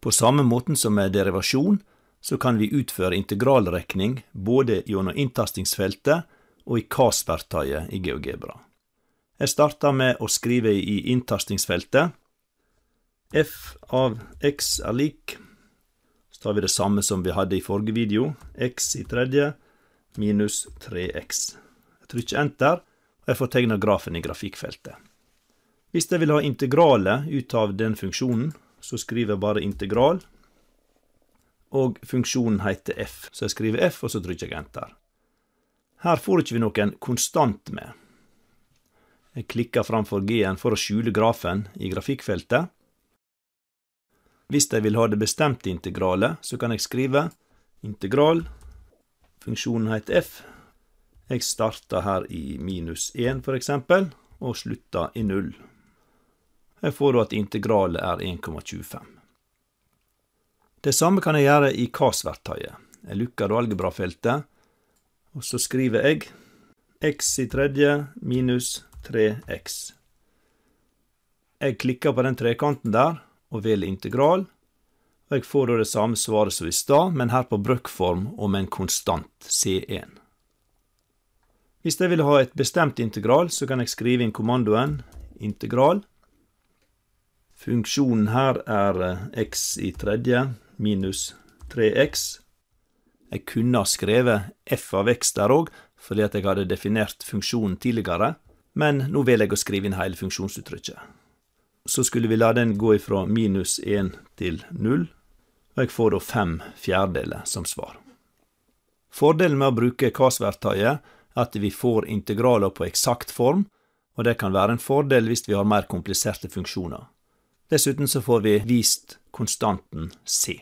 På samme måten som med derivasjon, så kan vi utføre integralrekning både gjennom inntastingsfeltet og i CAS-verktøyet i GeoGebra. Jeg starter med å skrive i inntastingsfeltet. F av x er lik Så tar vi det samme som vi hadde i forrige video. X i tredje minus 3x. Jeg trykker enter, og jeg får tegna grafen i grafikkfeltet. Hvis jeg vil ha integralet ut av den funksjonen, så skriver jeg bare integral. Og funksjonen heter f, så jeg skriver f, og så trykker jeg enter. Her får ikke vi noen konstant med. Jeg klikker framfor g-en for å skjule grafen i grafikkfeltet. Hvis jeg vil ha det bestemte integralet, så kan jeg skrive integral. Funksjonen heter f. Jeg starter her i minus 1, for eksempel, og slutter i 0. Jeg får da at integralet er 1,25. Det samme kan jeg gjøre i KAS-verktøyet. Jeg lukker algebrafeltet, og så skriver jeg x i tredje minus 3x. Jeg klikker på den trekanten der og velger integral. og Jeg får da det samme svaret som i stad, men her på brøkform og med en konstant C1. Hvis jeg vil ha et bestemt integral, så kan jeg skrive inn kommandoen integral Funksjonen her er eh, x i tredje minus 3x. Jeg kunne ha skrevet f av x der òg, fordi at jeg hadde definert funksjonen tidligere, men nå vil jeg å skrive inn hele funksjonsuttrykket. Så skulle vi la den gå ifra minus 1 til 0, og jeg får da 5 fjerdedeler som svar. Fordelen med å bruke KAS-verktøyet er at vi får integraler på eksakt form, og det kan være en fordel hvis vi har mer kompliserte funksjoner. Dessuten så får vi vist konstanten C.